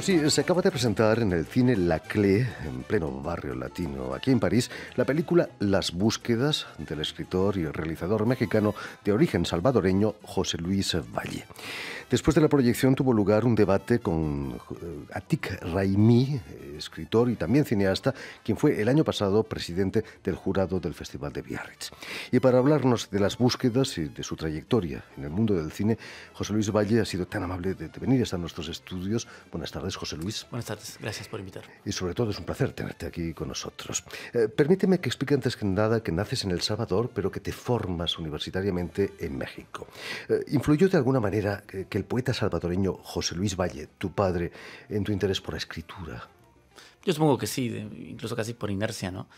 Pues sí, se acaba de presentar en el cine La Clé, en pleno barrio latino, aquí en París, la película Las búsquedas del escritor y realizador mexicano de origen salvadoreño José Luis Valle. Después de la proyección tuvo lugar un debate con eh, Atik Raimi, escritor y también cineasta, quien fue el año pasado presidente del jurado del Festival de Biarritz. Y para hablarnos de las búsquedas y de su trayectoria en el mundo del cine, José Luis Valle ha sido tan amable de venir hasta nuestros estudios. Buenas tardes, José Luis. Buenas tardes, gracias por invitarme. Y sobre todo es un placer tenerte aquí con nosotros. Eh, permíteme que explique antes que nada que naces en El Salvador, pero que te formas universitariamente en México. Eh, ¿Influyó de alguna manera que, que poeta salvadoreño José Luis Valle, tu padre, en tu interés por la escritura? Yo supongo que sí, incluso casi por inercia, ¿no?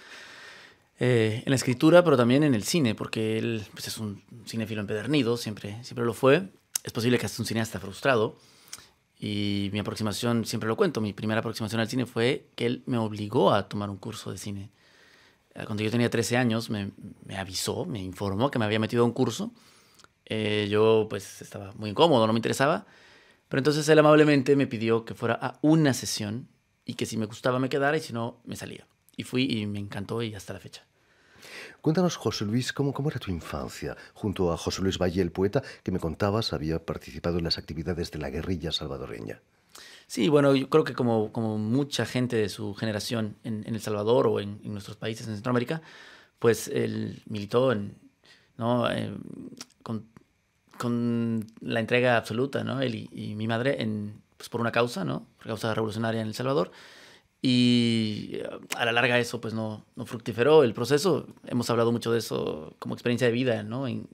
Eh, en la escritura, pero también en el cine, porque él pues, es un cinéfilo empedernido, siempre, siempre lo fue. Es posible que hasta un cineasta frustrado. Y mi aproximación, siempre lo cuento, mi primera aproximación al cine fue que él me obligó a tomar un curso de cine. Eh, cuando yo tenía 13 años, me, me avisó, me informó que me había metido a un curso eh, yo pues estaba muy incómodo, no me interesaba. Pero entonces él amablemente me pidió que fuera a una sesión y que si me gustaba me quedara y si no me salía. Y fui y me encantó y hasta la fecha. Cuéntanos, José Luis, ¿cómo, cómo era tu infancia? Junto a José Luis Valle, el poeta, que me contabas había participado en las actividades de la guerrilla salvadoreña. Sí, bueno, yo creo que como, como mucha gente de su generación en, El Salvador o en, nuestros países en Centroamérica, pues él militó en, eh, con con la entrega absoluta, ¿no? Él y, mi madre en, pues, por una causa, ¿no? Por causa revolucionaria en El Salvador. Y eh, a la larga eso pues no, no fructiferó el proceso. Hemos hablado mucho de eso como experiencia de vida, ¿no? En,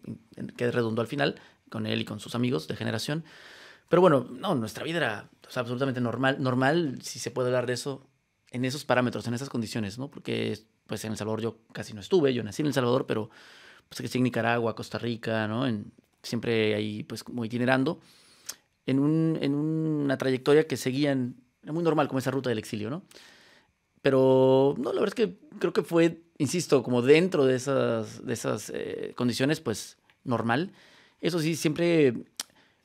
que redundó al final con él y con sus amigos de generación. Pero bueno, no, nuestra vida era pues, absolutamente normal, normal, si se puede hablar de eso, en esos parámetros, en esas condiciones, ¿no? Porque pues en El Salvador yo casi no estuve, yo nací en El Salvador, pero pues que sí en Nicaragua, Costa Rica, ¿no? En, siempre ahí pues como itinerando, en, una trayectoria que seguían, muy normal como esa ruta del exilio, ¿no? Pero no, la verdad es que creo que fue, insisto, como dentro de esas, de esas eh, condiciones, pues normal. Eso sí, siempre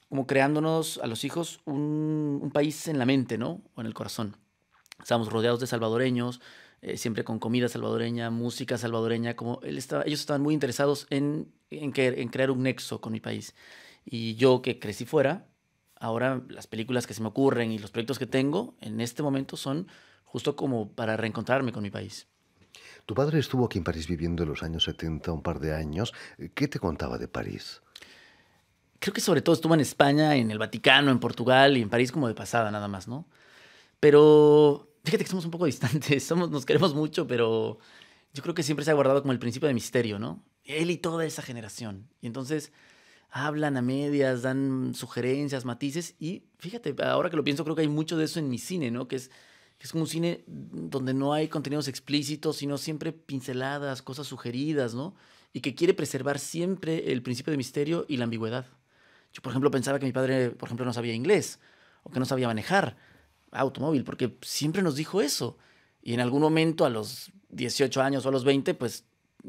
como creándonos a los hijos un, país en la mente, ¿no? O en el corazón. Estábamos rodeados de salvadoreños, eh, siempre con comida salvadoreña, música salvadoreña, como él estaba, ellos estaban muy interesados en en, crear un nexo con mi país. Y yo que crecí fuera, ahora las películas que se me ocurren y los proyectos que tengo en este momento son justo como para reencontrarme con mi país. Tu padre estuvo aquí en París viviendo en los años 70 un par de años. ¿Qué te contaba de París? Creo que sobre todo estuvo en España, en el Vaticano, en Portugal y en París como de pasada nada más, ¿no? Pero fíjate que somos un poco distantes, somos, nos queremos mucho, pero yo creo que siempre se ha guardado como el principio de misterio, ¿no? él y toda esa generación. Y entonces hablan a medias, dan sugerencias, matices, y fíjate, ahora que lo pienso, creo que hay mucho de eso en mi cine, ¿no? Que es, es como un cine donde no hay contenidos explícitos, sino siempre pinceladas, cosas sugeridas, ¿no? Y que quiere preservar siempre el principio de misterio y la ambigüedad. Yo, por ejemplo, pensaba que mi padre, por ejemplo, no sabía inglés o que no sabía manejar automóvil, porque siempre nos dijo eso. Y en algún momento, a los 18 años o a los 20, pues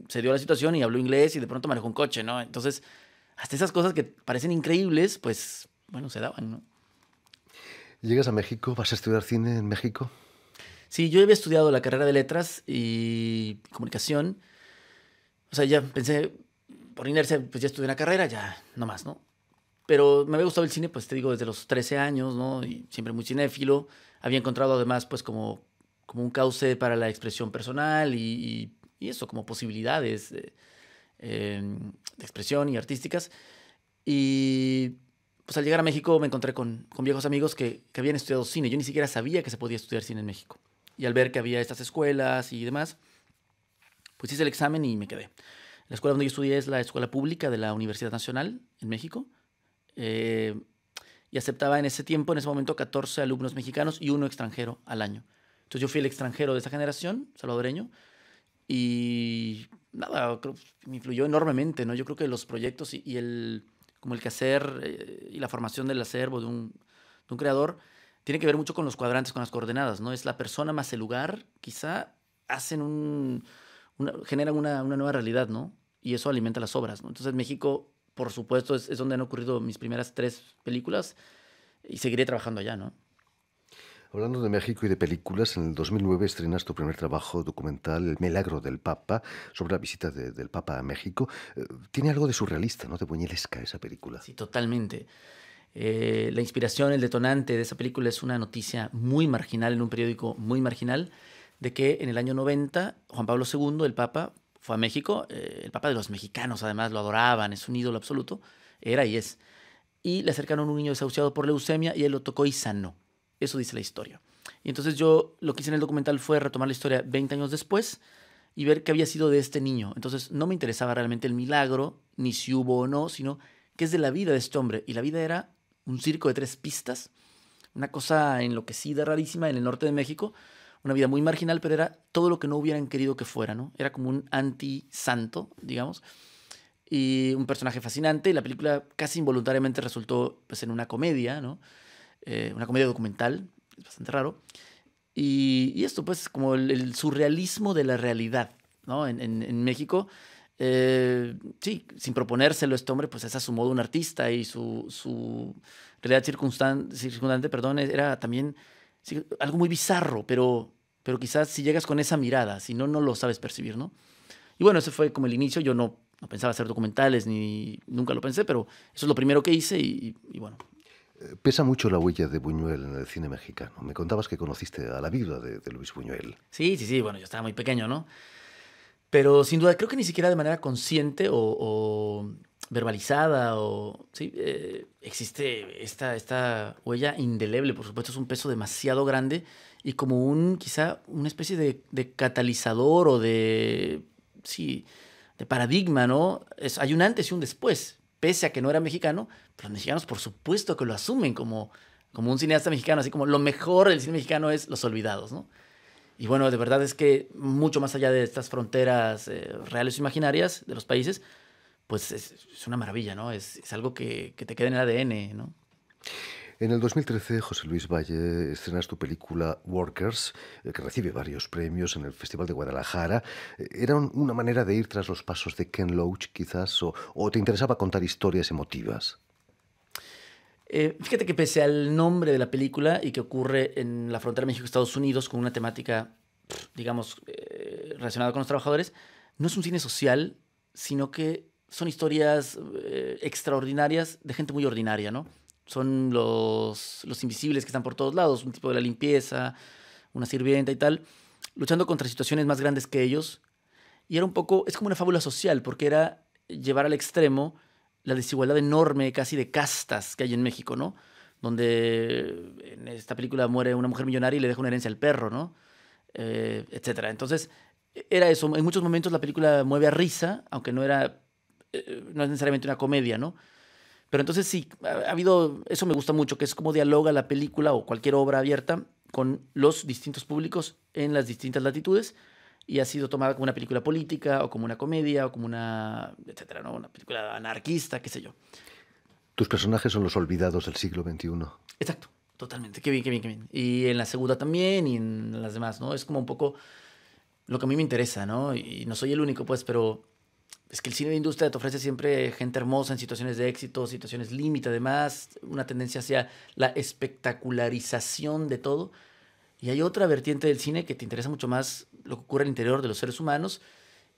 se dio la situación y habló inglés y de pronto manejó un coche, ¿no? Entonces, hasta esas cosas que parecen increíbles, pues, bueno, se daban, ¿no? ¿Llegas a México? ¿Vas a estudiar cine en México? Sí, yo había estudiado la carrera de letras y comunicación. O sea, ya pensé, por inercia, pues ya estudié una carrera, ya, no más, ¿no? Pero me había gustado el cine, pues te digo, desde los 13 años, ¿no? Y siempre muy cinéfilo. Había encontrado además, pues como, como un cauce para la expresión personal y, y y eso, como posibilidades em, de, expresión y artísticas. Y pues al llegar a México me encontré con, con viejos amigos que, que, habían estudiado cine. Yo ni siquiera sabía que se podía estudiar cine en México. Y al ver que había estas escuelas y demás, pues hice el examen y me quedé. La escuela donde yo estudié es la Escuela Pública de la Universidad Nacional en México. Eh, y aceptaba en ese tiempo, en ese momento, 14 alumnos mexicanos y uno extranjero al año. Entonces yo fui el extranjero de esa generación, salvadoreño, y nada, creo, me influyó enormemente, ¿no? Yo creo que los proyectos y, el, como el quehacer eh, y la formación del acervo de un, creador tiene que ver mucho con los cuadrantes, con las coordenadas, ¿no? Es la persona más el lugar, quizá hacen un, generan una, nueva realidad, ¿no? Y eso alimenta las obras, ¿no? Entonces México, por supuesto, es, es donde han ocurrido mis primeras tres películas y seguiré trabajando allá, ¿no? Hablando de México y de películas, en el 2009 estrenaste tu primer trabajo documental, El Milagro del Papa, sobre la visita del Papa a México. Eh, tiene algo de surrealista, ¿no? De buñilesca esa película. Sí, totalmente. Eh, la inspiración, el detonante de esa película es una noticia muy marginal en un periódico muy marginal de que en el año 90 Juan Pablo II, el Papa, fue a México. Eh, el Papa de los mexicanos, además, lo adoraban, es un ídolo absoluto. Era y es. Y le acercaron a un niño desahuciado por leucemia y él lo tocó y sanó. Eso dice la historia. Y entonces yo lo que hice en el documental fue retomar la historia 20 años después y ver qué había sido de este niño. Entonces no me interesaba realmente el milagro, ni si hubo o no, sino qué es de la vida de este hombre. Y la vida era un circo de tres pistas, una cosa enloquecida, rarísima, en el norte de México, una vida muy marginal, pero era todo lo que no hubieran querido que fuera, ¿no? Era como un anti-santo, digamos, y un personaje fascinante. Y la película casi involuntariamente resultó pues, en una comedia, ¿no? Eh, una comedia documental, es bastante raro. Y, esto, pues, como el, surrealismo de la realidad, ¿no? En, México, eh, sí, sin proponérselo este hombre, pues es a su modo un artista y su, su realidad circundante, perdón, era también algo muy bizarro, pero, pero quizás si llegas con esa mirada, si no, no lo sabes percibir, ¿no? Y bueno, ese fue como el inicio, yo no, no pensaba hacer documentales, ni nunca lo pensé, pero eso es lo primero que hice y bueno, Pesa mucho la huella de Buñuel en el cine mexicano. Me contabas que conociste a la viuda de, Luis Buñuel. Sí, sí, sí, bueno, yo estaba muy pequeño, ¿no? Pero sin duda, creo que ni siquiera de manera consciente o, verbalizada o... Sí, eh, existe esta, esta huella indeleble, por supuesto, es un peso demasiado grande y como un, quizá, una especie de, catalizador o de... Sí, de paradigma, ¿no? hay un antes y un después pese a que no era mexicano, pues los mexicanos por supuesto que lo asumen como, como un cineasta mexicano, así como lo mejor del cine mexicano es Los Olvidados, ¿no? Y bueno, de verdad es que mucho más allá de estas fronteras eh, reales o imaginarias de los países, pues es, una maravilla, ¿no? Es, algo que, que, te queda en el ADN, ¿no? En el 2013, José Luis Valle, estrenas tu película Workers, eh, que recibe varios premios en el Festival de Guadalajara. Eh, ¿Era una manera de ir tras los pasos de Ken Loach, quizás? ¿O, te interesaba contar historias emotivas? Eh, fíjate que pese al nombre de la película y que ocurre en la frontera México-Estados Unidos con una temática, digamos, relacionada con los trabajadores, no es un cine social, sino que son historias extraordinarias de gente muy ordinaria, ¿no? son los, invisibles que están por todos lados, un tipo de la limpieza, una sirvienta y tal, luchando contra situaciones más grandes que ellos. Y era un poco, es como una fábula social, porque era llevar al extremo la desigualdad enorme casi de castas que hay en México, ¿no? Donde en esta película muere una mujer millonaria y le deja una herencia al perro, ¿no? Eh, etcétera. Entonces, era eso. En muchos momentos la película mueve a risa, aunque no era, eh, no es necesariamente una comedia, ¿no? Pero entonces sí, ha habido, eso me gusta mucho, que es como dialoga la película o cualquier obra abierta con los distintos públicos en las distintas latitudes y ha sido tomada como una película política o como una comedia o como una, etcétera, ¿no? Una película anarquista, qué sé yo. Tus personajes son los olvidados del siglo XXI. Exacto, totalmente. Qué bien, qué bien, qué bien. Y en la segunda también y en las demás, ¿no? Es como un poco lo que a mí me interesa, ¿no? Y no soy el único, pues, pero es que el cine de industria te ofrece siempre gente hermosa en situaciones de éxito, situaciones límite, además, una tendencia hacia la espectacularización de todo. Y hay otra vertiente del cine que te interesa mucho más lo que ocurre al interior de los seres humanos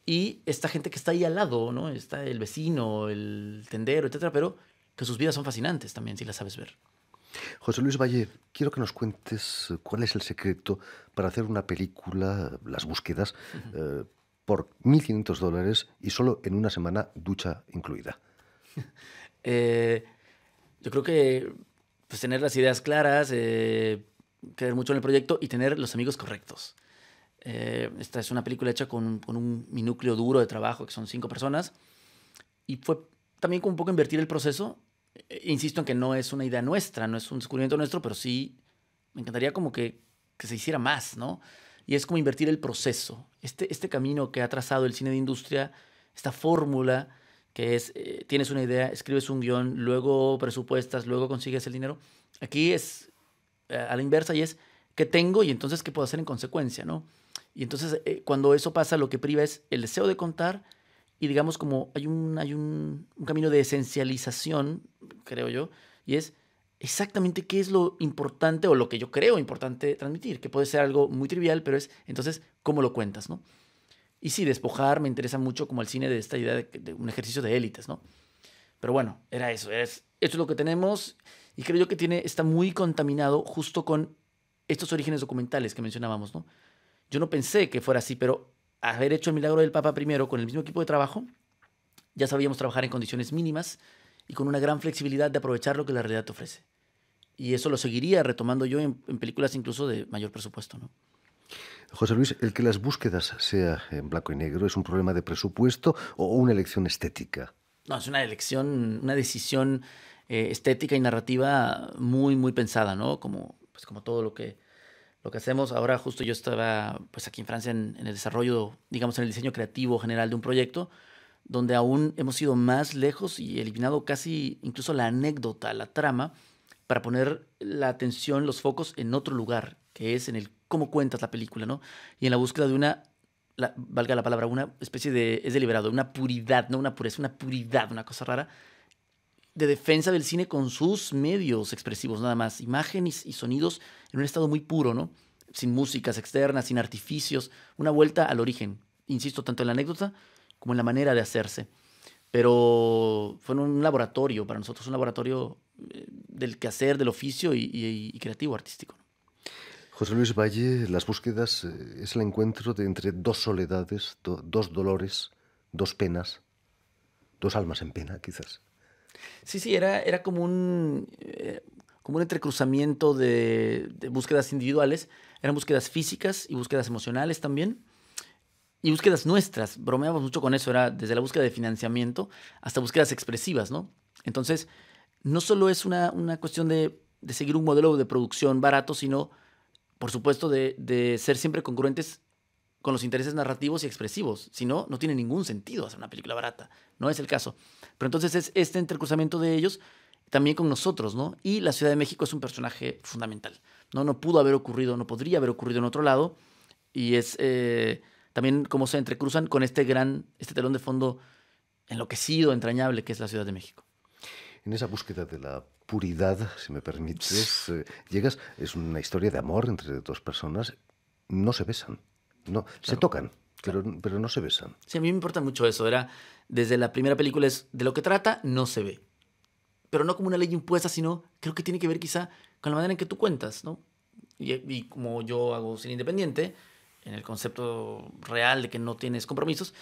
y esta gente que está ahí al lado, ¿no? Está el vecino, el tendero, etcétera, pero que sus vidas son fascinantes también si las sabes ver. José Luis Valle, quiero que nos cuentes eh, cuál es el secreto para hacer una película, las búsquedas, por 1.500 dólares y solo en una semana ducha incluida? Eh, yo creo que pues, tener las ideas claras, eh, creer mucho en el proyecto y tener los amigos correctos. Eh, esta es una película hecha con, un, minúcleo duro de trabajo, que son cinco personas, y fue también como un poco invertir el proceso. Eh, insisto en que no es una idea nuestra, no es un descubrimiento nuestro, pero sí me encantaría como que, que se hiciera más, ¿no? y es como invertir el proceso. Este, este camino que ha trazado el cine de industria, esta fórmula que es, eh, tienes una idea, escribes un guión, luego presupuestas, luego consigues el dinero, aquí es eh, a la inversa y es qué tengo y entonces qué puedo hacer en consecuencia, ¿no? Y entonces eh, cuando eso pasa, lo que priva es el deseo de contar y digamos como hay hay un camino de esencialización, creo yo, y es exactamente qué es lo importante o lo que yo creo importante transmitir, que puede ser algo muy trivial, pero es entonces cómo lo cuentas, ¿no? Y sí, despojar me interesa mucho como el cine de esta idea de, un ejercicio de élites, ¿no? Pero bueno, era eso, es esto es lo que tenemos y creo yo que tiene, está muy contaminado justo con estos orígenes documentales que mencionábamos, ¿no? Yo no pensé que fuera así, pero haber hecho el milagro del Papa primero con el mismo equipo de trabajo, ya sabíamos trabajar en condiciones mínimas, y con una gran flexibilidad de aprovechar lo que la realidad te ofrece. Y eso lo seguiría retomando yo en, películas incluso de mayor presupuesto. ¿no? José Luis, el que las búsquedas sea en blanco y negro es un problema de presupuesto o una elección estética. No, es una elección, una decisión eh, estética y narrativa muy, muy pensada, ¿no? Como, pues como todo lo que, lo que hacemos. Ahora justo yo estaba pues aquí en Francia en el desarrollo, digamos, en el diseño creativo general de un proyecto donde aún hemos ido más lejos y eliminado casi incluso la anécdota, la trama, para poner la atención, los focos en otro lugar, que es en el cómo cuentas la película, ¿no? Y en la búsqueda de una, valga la palabra, una especie de, es deliberado, una puridad, no una pureza, una puridad, una cosa rara, de defensa del cine con sus medios expresivos, nada más, imágenes y sonidos en un estado muy puro, ¿no? Sin músicas externas, sin artificios, una vuelta al origen, insisto, tanto en la anécdota como en la manera de hacerse. Pero fue un laboratorio, para nosotros un laboratorio eh, del quehacer, del oficio y, creativo artístico. José Luis Valle, Las búsquedas eh, es el encuentro de entre dos soledades, dos dolores, dos penas, dos almas en pena quizás. Sí, sí, era, era como, un, eh, como un entrecruzamiento de, de, búsquedas individuales, eran búsquedas físicas y búsquedas emocionales también y búsquedas nuestras. Bromeamos mucho con eso, era desde la búsqueda de financiamiento hasta búsquedas expresivas, ¿no? Entonces, no solo es una, una cuestión de, seguir un modelo de producción barato, sino, por supuesto, de, ser siempre congruentes con los intereses narrativos y expresivos. Si no, no tiene ningún sentido hacer una película barata. No es el caso. Pero entonces es este entrecruzamiento de ellos también con nosotros, ¿no? Y la Ciudad de México es un personaje fundamental. No, no pudo haber ocurrido, no podría haber ocurrido en otro lado. Y es... Eh, también cómo se entrecruzan con este gran, este telón de fondo enloquecido, entrañable que es la Ciudad de México. En esa búsqueda de la puridad, si me permites, eh, llegas, es una historia de amor entre dos personas, no se besan, no, se tocan. Pero, pero, no se besan. Sí, a mí me importa mucho eso. Era desde la primera película es de lo que trata, no se ve. Pero no como una ley impuesta, sino creo que tiene que ver quizá con la manera en que tú cuentas, ¿no? Y, y como yo hago cine independiente, en el concepto real de que no tienes compromisos,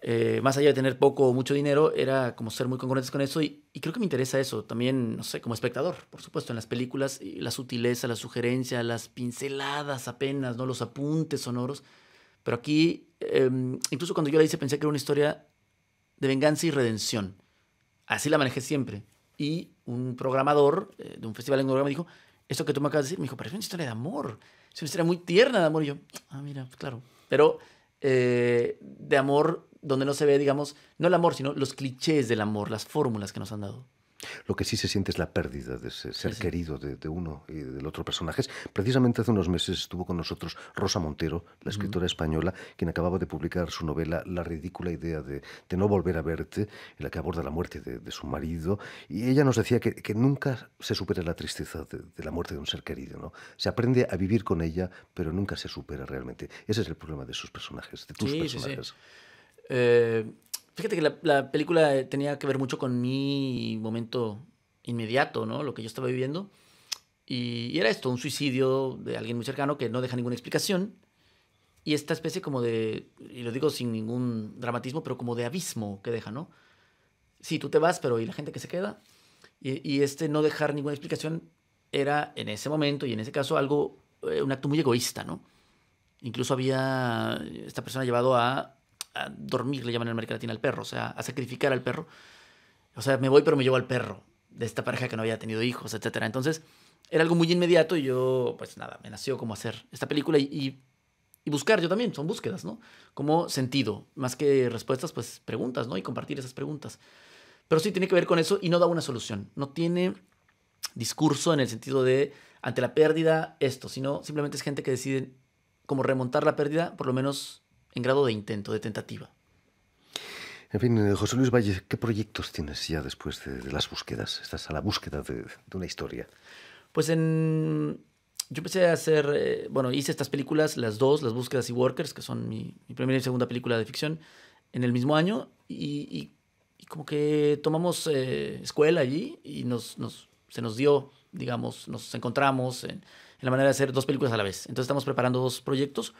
eh, más allá de tener poco o mucho dinero, era como ser muy congruentes con eso y, creo que me interesa eso también, no sé, como espectador, por supuesto, en las películas, la sutileza, la sugerencia, las pinceladas apenas, ¿no? los apuntes sonoros, pero aquí, em, incluso cuando yo la hice, pensé que era una historia de venganza y redención, así la manejé siempre y un programador eh, de un festival en Noruega me dijo, esto que tú me acabas de decir, me dijo, pero es una historia de amor, es una historia muy tierna de amor. Y yo, ah, mira, pues, claro. Pero eh, de amor donde no se ve, digamos, no el amor, sino los clichés del amor, las fórmulas que nos han dado. Lo que sí se siente es la pérdida de ese ser querido de, uno y del otro personaje. Precisamente hace unos meses estuvo con nosotros Rosa Montero, la escritora española, quien acababa de publicar su novela La ridícula idea de, de no volver a verte, en la que aborda la muerte de, su marido. Y ella nos decía que, nunca se supera la tristeza de, la muerte de un ser querido. ¿no? Se aprende a vivir con ella, pero nunca se supera realmente. Ese es el problema de sus personajes, de tus sí, personajes. Eh Fíjate que la, película eh, tenía que ver mucho con mi momento inmediato, ¿no? Lo que yo estaba viviendo. Y, era esto, un suicidio de alguien muy cercano que no deja ninguna explicación. Y esta especie como de, y lo digo sin ningún dramatismo, pero como de abismo que deja, ¿no? Sí, tú te vas, pero ¿y la gente que se queda? Y, este no dejar ninguna explicación era en ese momento y en ese caso algo, eh, un acto muy egoísta, ¿no? Incluso había, esta persona llevado a a dormir, le llaman en América Latina al perro, o sea, a sacrificar al perro. O sea, me voy pero me llevo al perro de esta pareja que no había tenido hijos, etcétera. Entonces, era algo muy inmediato y yo, pues nada, me nació como hacer esta película y, y, y, buscar yo también, son búsquedas, ¿no? Como sentido, más que respuestas, pues preguntas, ¿no? Y compartir esas preguntas. Pero sí tiene que ver con eso y no da una solución, no tiene discurso en el sentido de ante la pérdida esto, sino simplemente es gente que decide como remontar la pérdida, por lo menos en grado de intento, de tentativa. En fin, eh, José Luis Valle, ¿qué proyectos tienes ya después de, las búsquedas? Estás a la búsqueda de, una historia. Pues en, yo empecé a hacer, eh, bueno, hice estas películas, las dos, Las Búsquedas y Workers, que son mi, primera y segunda película de ficción, en el mismo año. Y, como que tomamos eh, escuela allí y nos, se nos dio, digamos, nos encontramos en, la manera de hacer dos películas a la vez. Entonces estamos preparando dos proyectos.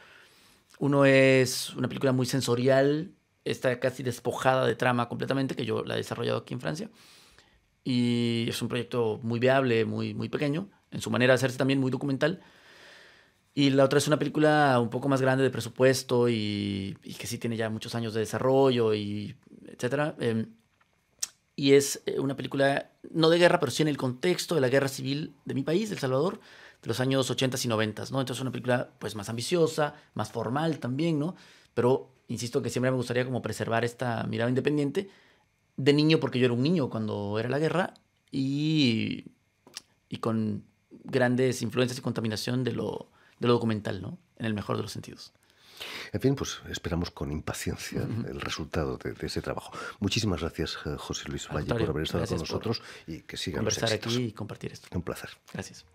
Uno es una película muy sensorial, está casi despojada de trama completamente, que yo la he desarrollado aquí en Francia. Y es un proyecto muy viable, muy, muy pequeño, en su manera de hacerse también muy documental. Y la otra es una película un poco más grande de presupuesto y, que sí tiene ya muchos años de desarrollo y etcétera. Em, y es eh, una película no de guerra, pero sí en el contexto de la guerra civil de mi país, El Salvador, de los años 80 y 90, ¿no? Entonces una película pues más ambiciosa, más formal también, ¿no? Pero insisto que siempre me gustaría como preservar esta mirada independiente de niño porque yo era un niño cuando era la guerra y, y con grandes influencias y contaminación de lo, documental, ¿no? En el mejor de los sentidos. En fin, pues esperamos con impaciencia el resultado de, ese trabajo. Muchísimas gracias, eh, José Luis Valle, por haber estado con nosotros y que sigan Conversar aquí y compartir esto. Un placer. Gracias.